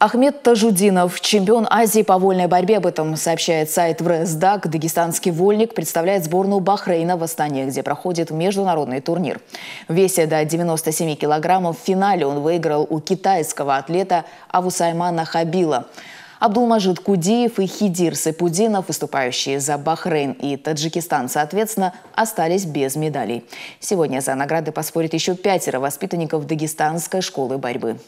Ахмед Тажудинов, чемпион Азии по вольной борьбе, об этом сообщает сайт ВРСДАК. Дагестанский вольник представляет сборную Бахрейна в Астане, где проходит международный турнир. В весе до 97 килограммов в финале он выиграл у китайского атлета Авусаймана Хабила. Абдулмажид Кудиев и Хидир Сапудинов, выступающие за Бахрейн и Таджикистан, соответственно, остались без медалей. Сегодня за награды поспорят еще пятеро воспитанников Дагестанской школы борьбы.